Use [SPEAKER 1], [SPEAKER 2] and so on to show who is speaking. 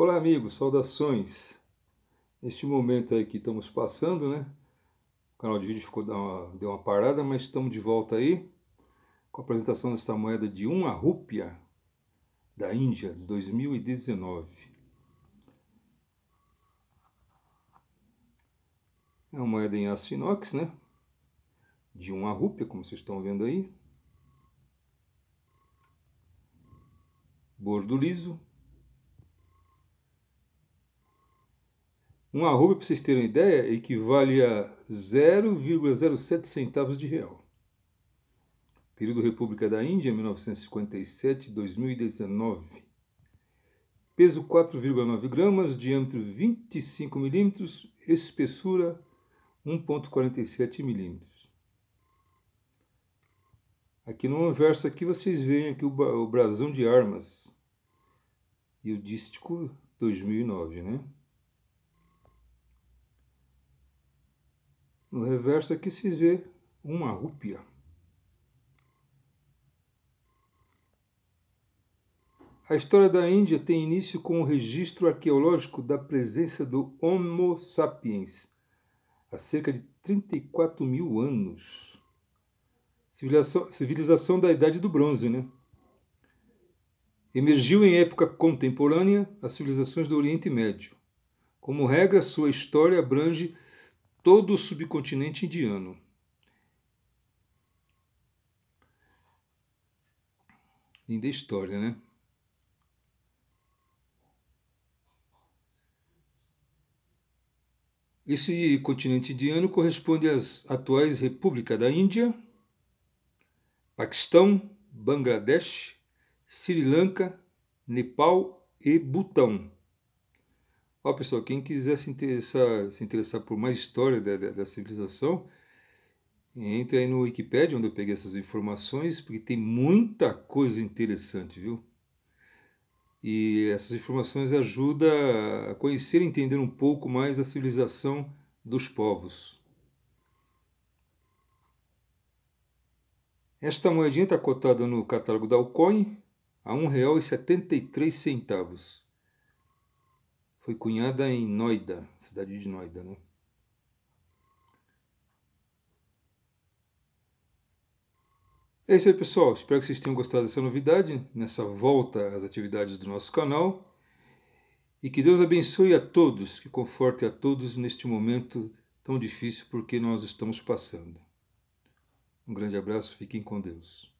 [SPEAKER 1] Olá, amigos, saudações. Neste momento aí que estamos passando, né? O canal de vídeo ficou, uma, deu uma parada, mas estamos de volta aí com a apresentação desta moeda de 1 rúpia da Índia de 2019. É uma moeda em aço inox, né? De 1 rúpia, como vocês estão vendo aí. Bordo liso, Um arroba, para vocês terem uma ideia, equivale a 0,07 centavos de real. Período República da Índia, 1957-2019. Peso 4,9 gramas, diâmetro 25 milímetros, espessura 1,47 milímetros. Aqui no verso aqui vocês veem aqui o brasão de armas e o dístico 2009, né? No reverso aqui se vê uma rúpia. A história da Índia tem início com o registro arqueológico da presença do Homo sapiens há cerca de 34 mil anos. Civilização, civilização da Idade do Bronze, né? Emergiu em época contemporânea as civilizações do Oriente Médio. Como regra, sua história abrange todo o subcontinente indiano. Linda história, né? Esse continente indiano corresponde às atuais República da Índia, Paquistão, Bangladesh, Sri Lanka, Nepal e Butão. Ó, pessoal, quem quiser se interessar, se interessar por mais história da, da, da civilização, entre aí no Wikipedia, onde eu peguei essas informações, porque tem muita coisa interessante, viu? E essas informações ajudam a conhecer e entender um pouco mais a civilização dos povos. Esta moedinha está cotada no catálogo da Alcoin a R$ 1,73 foi cunhada em Noida, cidade de Noida, né? É isso aí, pessoal. Espero que vocês tenham gostado dessa novidade, nessa volta às atividades do nosso canal. E que Deus abençoe a todos, que conforte a todos neste momento tão difícil porque nós estamos passando. Um grande abraço, fiquem com Deus.